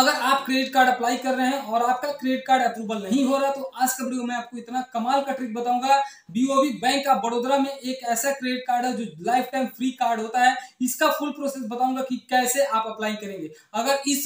अगर आप credit card apply कर रहे हैं और आपका क्रेडिट कार्ड अप्रूवल नहीं हो रहा तो आज का वीडियो में आपको इतना कमाल का ट्रिक बताऊंगा बीओबी बैंक ऑफ बड़ोदरा में एक ऐसा क्रेडिट कार्ड है जो लाइफ टाइम फ्री कार्ड होता है इसका फुल प्रोसेस बताऊंगा कि कैसे आप अप्लाई करेंगे अगर इस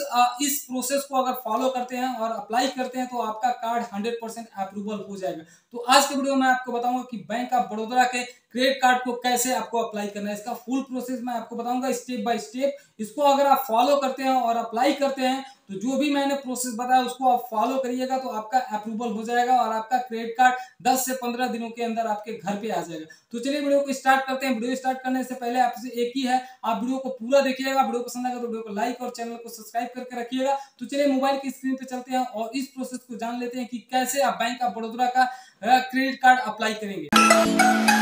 इस प्रोसेस को अगर फॉलो करते हैं और अप्लाई करते हैं तो आपका कार्ड हंड्रेड अप्रूवल हो जाएगा तो आज के वीडियो में आपको बताऊंगा कि बैंक ऑफ बड़ोदरा के क्रेडिट कार्ड को कैसे आपको अप्लाई करना है इसका फुल प्रोसेस मैं आपको बताऊंगा स्टेप बाय स्टेप इसको अगर आप फॉलो करते हैं और अप्लाई करते हैं तो जो भी मैंने प्रोसेस बताया उसको आप फॉलो करिएगा तो आपका अप्रूवल हो जाएगा और आपका क्रेडिट कार्ड 10 से 15 दिनों के अंदर आपके घर पे आ जाएगा तो चलिए वीडियो को स्टार्ट करते हैं वीडियो स्टार्ट करने से पहले आपसे एक ही है आप वीडियो को पूरा देखिएगा वीडियो पसंद आएगा तो वीडियो को लाइक और चैनल को सब्सक्राइब करके रखिएगा तो चलिए मोबाइल की स्क्रीन पे चलते हैं और इस प्रोसेस को जान लेते हैं कि कैसे आप बैंक ऑफ बड़ोदरा का क्रेडिट कार्ड अप्लाई करेंगे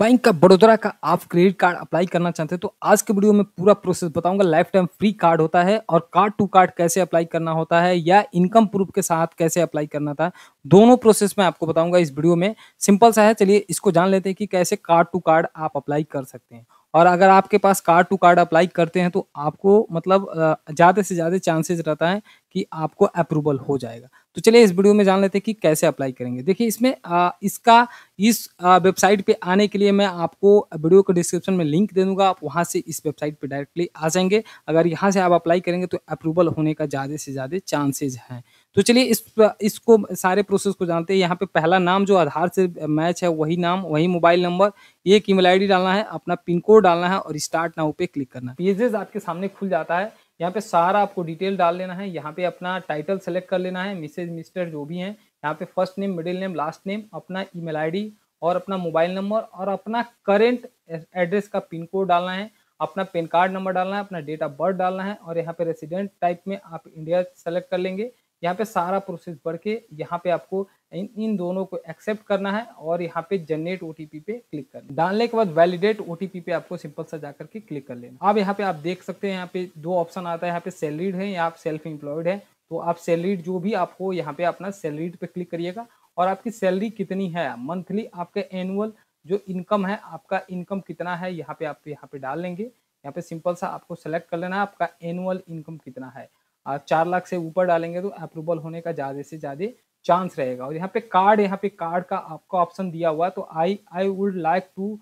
बैंक का बड़ोदरा का आप क्रेडिट कार्ड अप्लाई करना चाहते हैं तो आज के वीडियो में पूरा प्रोसेस बताऊंगा लाइफ टाइम फ्री कार्ड होता है और कार्ड टू कार्ड कैसे अप्लाई करना होता है या इनकम प्रूफ के साथ कैसे अप्लाई करना था दोनों प्रोसेस में आपको बताऊंगा इस वीडियो में सिंपल सा है चलिए इसको जान लेते हैं कि कैसे कार्ड टू कार्ड आप अप्लाई कर सकते हैं और अगर आपके पास कार्ड टू कार्ड अप्लाई करते हैं तो आपको मतलब ज़्यादा से ज़्यादा चांसेस रहता है कि आपको अप्रूवल हो जाएगा तो चलिए इस वीडियो में जान लेते हैं कि कैसे अप्लाई करेंगे देखिए इसमें आ, इसका इस वेबसाइट पे आने के लिए मैं आपको वीडियो के डिस्क्रिप्शन में लिंक दे दूंगा आप वहाँ से इस वेबसाइट पे डायरेक्टली आ जाएंगे अगर यहाँ से आप अप्लाई करेंगे तो अप्रूवल होने का ज़्यादा से ज़्यादा चांसेज हैं तो चलिए इस इसको सारे प्रोसेस को जानते हैं यहाँ पे पहला नाम जो आधार से मैच है वही नाम वही मोबाइल नंबर एक ईमेल आईडी डालना है अपना पिन कोड डालना है और स्टार्ट नाउ पे क्लिक करना पेजेस आपके सामने खुल जाता है यहाँ पे सारा आपको डिटेल डाल लेना है यहाँ पे अपना टाइटल सेलेक्ट कर लेना है मिसेज मिस्टर जो भी हैं यहाँ पे first name middle name last name अपना ईमेल आईडी और अपना मोबाइल नंबर और अपना करेंट एड्रेस का पिन कोड डालना है अपना पेन कार्ड नंबर डालना है अपना डेट ऑफ बर्थ डालना है और यहाँ पे रेसिडेंट टाइप में आप इंडिया सेलेक्ट कर लेंगे यहाँ पे सारा प्रोसेस बढ़ के यहाँ पे आपको इन इन दोनों को एक्सेप्ट करना है और यहाँ पे जनरेट ओ पे क्लिक करना डालने के बाद वैलिडेट ओ पे आपको सिंपल सा जाकर के क्लिक कर लेना अब यहाँ पे आप देख सकते हैं यहाँ पे दो ऑप्शन आता है यहाँ पे सैलरीड है या आप सेल्फ एम्प्लॉयड है तो आप सैलरीड जो भी आपको यहाँ पे अपना सैलरीड पे क्लिक करिएगा और आपकी सैलरी कितनी है मंथली आपका एनुअल जो इनकम है आपका इनकम कितना है यहाँ पे आप यहाँ पे डाल लेंगे यहाँ पे सिंपल सा आपको सेलेक्ट कर लेना है आपका एनुअल इनकम कितना है आप चार लाख से ऊपर डालेंगे तो अप्रूवल होने का ज़्यादा से ज़्यादा चांस रहेगा और यहाँ पे कार्ड यहाँ पे कार्ड का आपको ऑप्शन दिया हुआ है तो I I would like to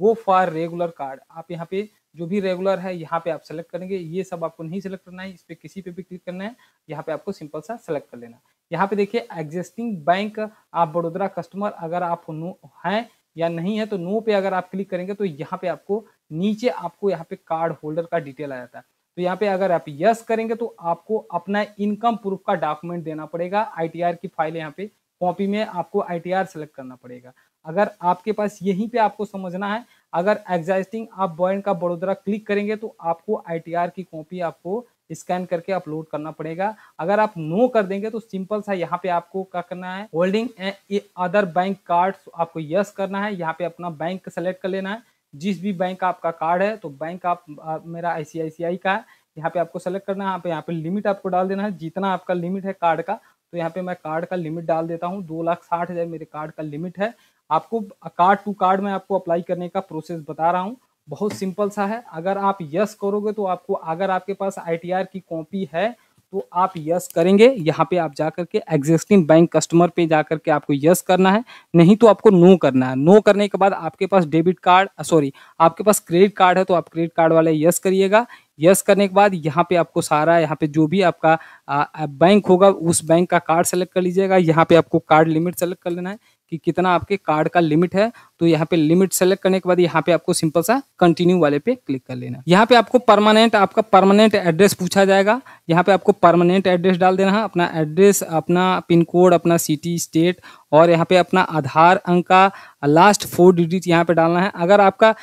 go for regular card आप यहाँ पे जो भी रेगुलर है यहाँ पे आप सेलेक्ट करेंगे ये सब आपको नहीं सेलेक्ट करना है इस पर किसी पे भी क्लिक करना है यहाँ पे आपको सिंपल सा सेलेक्ट कर लेना यहाँ पे देखिए एग्जिस्टिंग बैंक आप बड़ोदरा कस्टमर अगर आप नो हैं या नहीं है तो नो पे अगर आप क्लिक करेंगे तो यहाँ पे आपको नीचे आपको यहाँ पे कार्ड होल्डर का डिटेल आ जाता है तो यहाँ पे अगर आप यस करेंगे तो आपको अपना इनकम प्रूफ का डॉक्यूमेंट देना पड़ेगा आईटीआर की फाइल यहाँ पे कॉपी में आपको आईटीआर सेलेक्ट करना पड़ेगा अगर आपके पास यहीं पे आपको समझना है अगर एग्जाइस्टिंग आप बॉयन का बड़ोदरा क्लिक करेंगे तो आपको आर की कॉपी आपको स्कैन करके अपलोड करना पड़ेगा अगर आप नो कर देंगे तो सिंपल सा यहाँ पे आपको क्या करना है होल्डिंग अदर बैंक कार्ड आपको यस करना है यहाँ पे अपना बैंक सेलेक्ट कर लेना है जिस भी बैंक आपका कार्ड है तो बैंक आप, आप मेरा आई का है यहाँ पे आपको सेलेक्ट करना है यहाँ पे यहाँ पे लिमिट आपको डाल देना है जितना आपका लिमिट है कार्ड का तो यहाँ पे मैं कार्ड का लिमिट डाल देता हूँ दो लाख साठ हज़ार मेरे कार्ड का लिमिट है आपको कार्ड टू कार्ड में आपको अप्लाई करने का प्रोसेस बता रहा हूँ बहुत सिंपल सा है अगर आप यस करोगे तो आपको अगर आपके पास आई की कॉपी है तो आप यस करेंगे यहाँ पे आप जा करके एग्जिस्टिंग बैंक कस्टमर पे जा करके आपको यस करना है नहीं तो आपको नो करना है नो करने के बाद आपके पास डेबिट कार्ड सॉरी आपके पास क्रेडिट कार्ड है तो आप क्रेडिट कार्ड वाले यस करिएगा यस करने के बाद यहाँ पे आपको सारा यहाँ पे जो भी आपका बैंक होगा उस बैंक का कार्ड सेलेक्ट कर लीजिएगा यहाँ पे आपको कार्ड लिमिट सेलेक्ट कर लेना है कि कितना आपके कार्ड का लिमिट है तो यहाँ पे लिमिट सेलेक्ट करने के बाद यहाँ पे आपको सिंपल सा कंटिन्यू वाले पे क्लिक कर लेना यहाँ पे आपको परमानेंट आपका परमानेंट एड्रेस पूछा जाएगा यहाँ पे आपको परमानेंट एड्रेस डाल देना है अपना एड्रेस अपना पिन कोड अपना सिटी स्टेट और यहाँ पे अपना आधार अंक का लास्ट फोर डिजिट यहाँ पे डालना है अगर आपका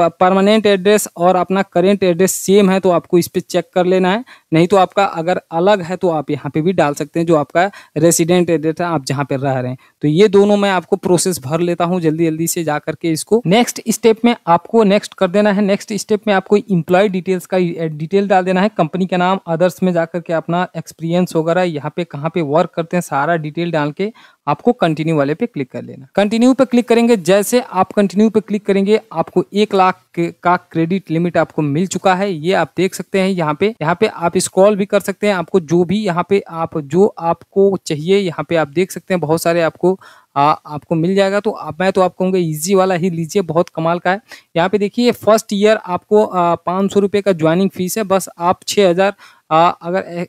परमानेंट एड्रेस और अपना करेंट एड्रेस सेम है तो आपको इस पर चेक कर लेना है नहीं तो आपका अगर अलग है तो आप यहाँ पे भी डाल सकते हैं जो आपका रेसिडेंट एड्रेस है आप जहाँ पे रह रहे हैं तो ये दोनों मैं आपको प्रोसेस भर लेता हूँ जल्दी जल्दी से जा करके इसको नेक्स्ट स्टेप में आपको नेक्स्ट कर देना है नेक्स्ट स्टेप में आपको इम्प्लॉय डिटेल्स का डिटेल डाल देना है कंपनी का नाम अदर्स में जा करके अपना एक्सपीरियंस वगैरह यहाँ पे कहाँ पे वर्क करते हैं सारा डिटेल डाल के आपको कंटिन्यू वाले पे क्लिक कर लेना कंटिन्यू पे क्लिक करेंगे जैसे आप कंटिन्यू पे क्लिक करेंगे आपको एक लाख का क्रेडिट लिमिट आपको मिल चुका है ये आप देख सकते हैं यहाँ पे यहाँ पे आप स्क्रॉल भी कर सकते हैं आपको जो भी यहाँ पे आप जो आपको चाहिए यहाँ पे आप देख सकते हैं बहुत सारे आपको आ, आपको मिल जाएगा तो आप मैं तो आप कहूँगा इजी वाला ही लीजिए बहुत कमाल का है यहाँ पे देखिए फर्स्ट ईयर आपको पाँच सौ रुपये का ज्वाइनिंग फीस है बस आप छः हज़ार अगर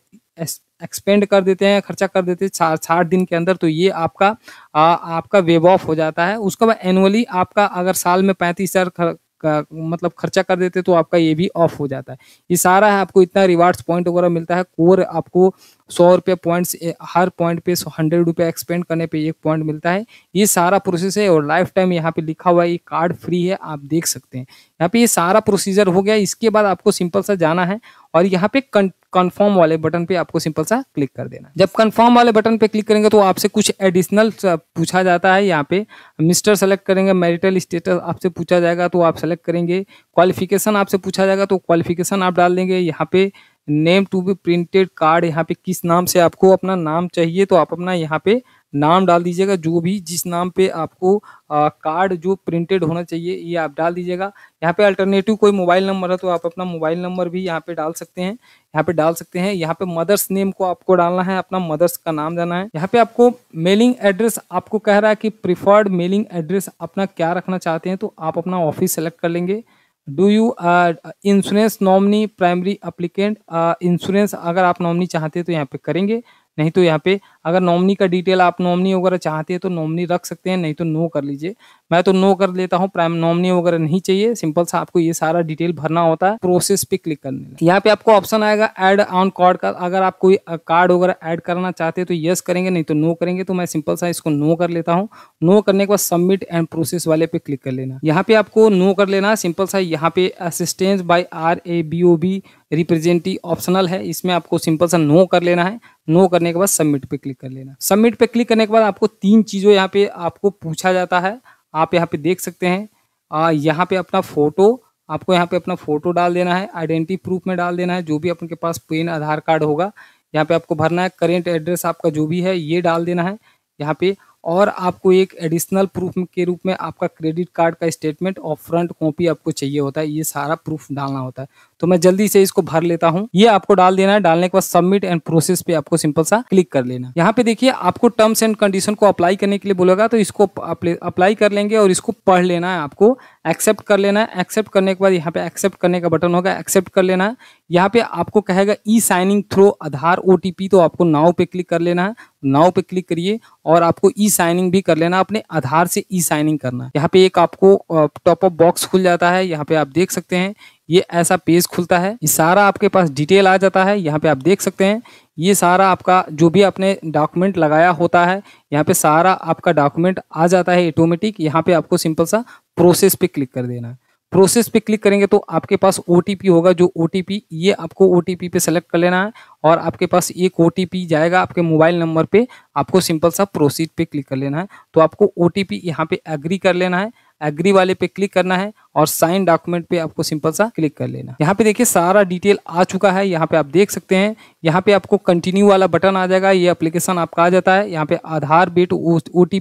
एक्सपेंड कर देते हैं खर्चा कर देते हैं साठ दिन के अंदर तो ये आपका आ, आपका वेब ऑफ हो जाता है उसके बाद एनुअली आपका अगर साल में पैंतीस हज़ार का मतलब खर्चा कर देते तो आपका ये भी ऑफ हो जाता है ये सारा है आपको इतना रिवार्ड्स पॉइंट वगैरह मिलता है कोर आपको सौ रुपये पॉइंट्स हर पॉइंट पे हंड्रेड रुपये एक्सपेंड करने पे एक पॉइंट मिलता है ये सारा प्रोसेस है और लाइफ टाइम यहाँ पे लिखा हुआ है ये कार्ड फ्री है आप देख सकते हैं यहाँ पे ये सारा प्रोसीजर हो गया इसके बाद आपको सिंपल सा जाना है और यहाँ पे कन्फर्म वाले बटन पे आपको सिंपल सा क्लिक कर देना जब कन्फर्म वाले बटन पे क्लिक करेंगे तो आपसे कुछ एडिशनल पूछा जाता है यहाँ पे मिस्टर सेलेक्ट करेंगे मैरिटल स्टेटस आपसे पूछा जाएगा तो आप सेलेक्ट करेंगे क्वालिफिकेशन आपसे पूछा जाएगा तो क्वालिफिकेशन आप डाल देंगे यहाँ पे name to be printed card यहाँ पे किस नाम से आपको अपना नाम चाहिए तो आप अपना यहाँ पे नाम डाल दीजिएगा जो भी जिस नाम पे आपको आ, कार्ड जो प्रिंटेड होना चाहिए ये आप डाल दीजिएगा यहाँ पे अल्टरनेटिव कोई मोबाइल नंबर है तो आप अपना मोबाइल नंबर भी यहाँ पे डाल सकते हैं यहाँ पे डाल सकते हैं यहाँ पे मदर्स नेम को आपको डालना है अपना मदर्स का नाम जाना है यहाँ पे आपको मेलिंग एड्रेस आपको कह रहा है कि प्रिफर्ड मेलिंग एड्रेस अपना क्या रखना चाहते हैं तो आप अपना ऑफिस सेलेक्ट कर लेंगे do you insurance nominee primary applicant insurance अगर आप नॉमनी चाहते हैं तो यहाँ पे करेंगे नहीं तो यहाँ पे अगर नॉमनी का डिटेल आप नॉमनी वगैरह चाहते हैं तो नॉमनी रख सकते हैं नहीं तो नो कर लीजिए मैं तो नो कर लेता हूँ प्राइम नॉमनी वगैरह नहीं चाहिए सिंपल सा आपको ये सारा डिटेल भरना होता है प्रोसेस पे क्लिक करने यहाँ पे आपको ऑप्शन आएगा एड ऑन कार्ड का अगर आप कोई कार्ड वगैरह ऐड करना चाहते हैं तो येस करेंगे नहीं तो नो करेंगे तो मैं सिंपल सा इसको नो कर लेता हूँ नो करने के बाद सबमिट एंड प्रोसेस वाले पे क्लिक कर लेना यहाँ पे आपको नो कर लेना सिंपल सा यहाँ पे assistance by R A B O B representative optional है इसमें आपको सिंपल सा नो कर लेना है नो करने के बाद सबमिट पे क्लिक क्लिक कर लेना सबमिट पे क्लिक करने के बाद आपको तीन चीज़ों यहाँ पे आपको पूछा जाता है आप यहाँ पे देख सकते हैं यहाँ पे अपना फ़ोटो आपको यहाँ पे अपना फ़ोटो डाल देना है आइडेंटिटी प्रूफ में डाल देना है जो भी आपके पास पेन आधार कार्ड होगा यहाँ पे आपको भरना है करेंट एड्रेस आपका जो भी है ये डाल देना है यहाँ पे और आपको एक एडिशनल प्रूफ के रूप में आपका क्रेडिट कार्ड का स्टेटमेंट और फ्रंट कॉपी आपको चाहिए होता है ये सारा प्रूफ डालना होता है तो मैं जल्दी से इसको भर लेता हूँ ये आपको डाल देना है डालने के बाद सबमिट एंड प्रोसेस पे आपको सिंपल सा क्लिक कर लेना यहाँ पे देखिए आपको टर्म्स एंड कंडीशन को अप्लाई करने के लिए बोलेगा तो इसको अप्लाई कर लेंगे और इसको पढ़ लेना है आपको एक्सेप्ट कर लेना है एक्सेप्ट करने के बाद यहाँ पे एक्सेप्ट करने का बटन होगा एक्सेप्ट कर लेना है यहाँ पे आपको कहेगा ई साइनिंग थ्रो आधार ओ तो आपको नाव पे क्लिक कर लेना है नाव पे क्लिक करिए और आपको ई साइनिंग भी कर लेना अपने आधार से ई साइनिंग करना यहाँ पे एक आपको टॉप अप बॉक्स खुल जाता है यहाँ पे आप देख सकते हैं ये ऐसा पेज खुलता है ये सारा आपके पास डिटेल आ जाता है यहाँ पे आप देख सकते हैं ये सारा आपका जो भी आपने डॉक्यूमेंट लगाया होता है यहाँ पे सारा आपका डॉक्यूमेंट आ जाता है ऑटोमेटिक यहाँ पे आपको सिंपल सा प्रोसेस पे क्लिक कर देना है प्रोसेस पे क्लिक करेंगे तो आपके पास ओ होगा जो ओ ये आपको ओ पे सेलेक्ट कर लेना है और आपके पास एक ओ जाएगा आपके मोबाइल नंबर पे आपको सिंपल सा प्रोसीड पे क्लिक कर लेना है तो आपको ओ टी पी यहाँ पे एग्री कर लेना है एग्री वाले पे क्लिक करना है और साइन डॉक्यूमेंट पे आपको सिंपल सा क्लिक कर लेना यहाँ पे देखिए सारा डिटेल आ चुका है यहाँ पे आप देख सकते हैं यहाँ पे आपको कंटिन्यू वाला बटन आ जाएगा ये एप्लीकेशन आपका आ जाता है यहाँ पे आधार बेट ओ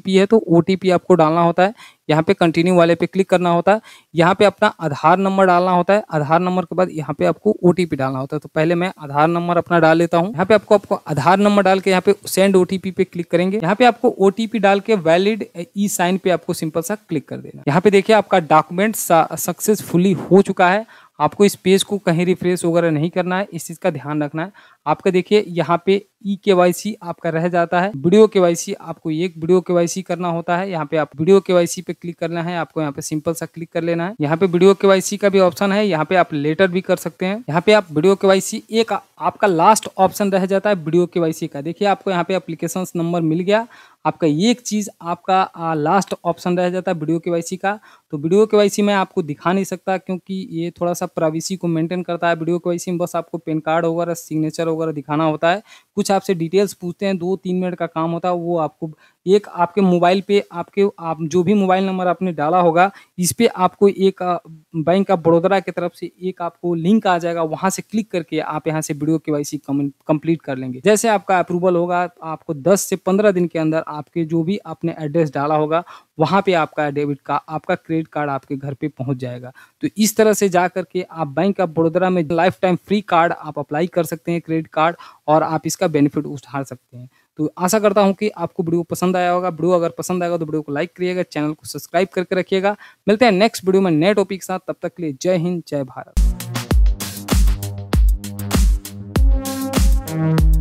है तो ओ आपको डालना होता है यहाँ पे कंटिन्यू वाले पे क्लिक करना होता है यहाँ पे अपना आधार नंबर डालना होता है आधार नंबर के बाद यहाँ पे आपको ओटीपी डालना होता है तो पहले मैं आधार नंबर अपना डाल लेता हूँ यहाँ पे आपको आपको आधार नंबर डाल के यहाँ पे सेंड ओ पे क्लिक करेंगे यहाँ पे आपको ओटीपी डाल के वैलिड ई साइन पे आपको सिंपल सा क्लिक कर देना यहाँ पे देखिए आपका डॉक्यूमेंट सक्सेसफुली हो चुका है आपको इस पेज को कहीं रिफ्रेश वगैरह नहीं करना है इस चीज़ का ध्यान रखना है आपका देखिए यहाँ पे ई के आपका रह जाता है वीडियो के आपको एक वीडियो के करना होता है यहाँ पे आप वीडियो के पे क्लिक करना है आपको यहाँ पे सिंपल सा क्लिक कर लेना है यहाँ पे वीडियो के का भी ऑप्शन है यहाँ पे आप लेटर भी कर सकते हैं यहाँ पे आप वीडियो के एक आपका लास्ट ऑप्शन रह जाता है वीडियो के का देखिए आपको यहाँ पे अप्लीकेशन नंबर मिल गया आपका ये एक चीज़ आपका लास्ट ऑप्शन रह जाता है वीडियो के वाई का तो वीडियो के वाई मैं आपको दिखा नहीं सकता क्योंकि ये थोड़ा सा प्राइवेसी को मेंटेन करता है वीडियो के वाई में बस आपको पेन कार्ड वगैरह सिग्नेचर वगैरह दिखाना होता है कुछ आपसे डिटेल्स पूछते हैं दो तीन मिनट का काम होता है वो आपको एक आपके मोबाइल पे आपके आप जो भी मोबाइल नंबर आपने डाला होगा इस पर आपको एक बैंक ऑफ बड़ोदरा की तरफ से एक आपको लिंक आ जाएगा वहां से क्लिक करके आप यहाँ से वीडियो के वाई कंप्लीट कर लेंगे जैसे आपका अप्रूवल होगा आपको दस से पंद्रह दिन के अंदर आपके जो भी आपने एड्रेस डाला होगा वहां पे आपका डेबिट का आपका क्रेडिट कार्ड आपके घर पे पहुँच जाएगा तो इस तरह से जा करके आप बैंक ऑफ बड़ोदरा में लाइफ टाइम फ्री कार्ड आप अप्लाई कर सकते हैं क्रेडिट कार्ड और आप इसका बेनिफिट उठा सकते हैं तो आशा करता हूँ कि आपको वीडियो पसंद आया होगा वीडियो अगर पसंद आएगा तो वीडियो को लाइक करिएगा चैनल को सब्सक्राइब करके रखिएगा मिलते हैं नेक्स्ट वीडियो में नए टॉपिक के साथ तब तक के लिए जय हिंद जय भारत